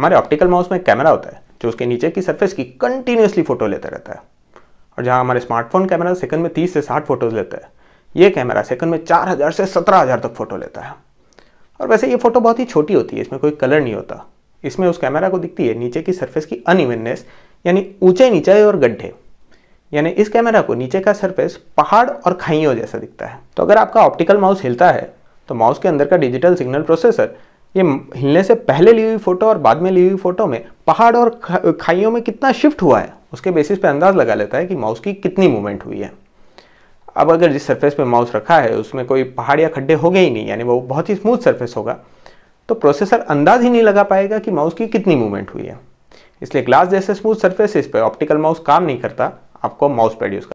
हमारे optical mouse में camera होता है जो उसके नीचे की सरफेस की कंटिन्यूसली फोटो लेता रहता है और जहाँ हमारे स्मार्टफोन कैमरा सेकंड में 30 से 60 फोटोज़ लेता है ये कैमरा सेकंड में 4000 से 17000 तक फोटो लेता है और वैसे ये फ़ोटो बहुत ही छोटी होती है इसमें कोई कलर नहीं होता इसमें उस कैमरा को दिखती है नीचे की सरफेस की अनइवननेस यानी ऊंचे नीचे और गड्ढे यानी इस कैमरा को नीचे का सरफेस पहाड़ और खाइयों जैसा दिखता है तो अगर आपका ऑप्टिकल माउस हिलता है तो माउस के अंदर का डिजिटल सिग्नल प्रोसेसर ये हिलने से पहले ली हुई फ़ोटो और बाद में ली हुई फ़ोटो में पहाड़ और खाइयों में कितना शिफ्ट हुआ है उसके बेसिस पे अंदाज़ लगा लेता है कि माउस की कितनी मूवमेंट हुई है अब अगर जिस सरफेस पे माउस रखा है उसमें कोई पहाड़ या खड्डे हो गए ही नहीं यानी वो बहुत ही स्मूथ सरफेस होगा तो प्रोसेसर अंदाज ही नहीं लगा पाएगा कि माउस की कितनी मूवमेंट हुई है इसलिए ग्लास जैसे स्मूथ सर्फेस पर ऑप्टिकल माउस काम नहीं करता आपको माउस पैड यूज़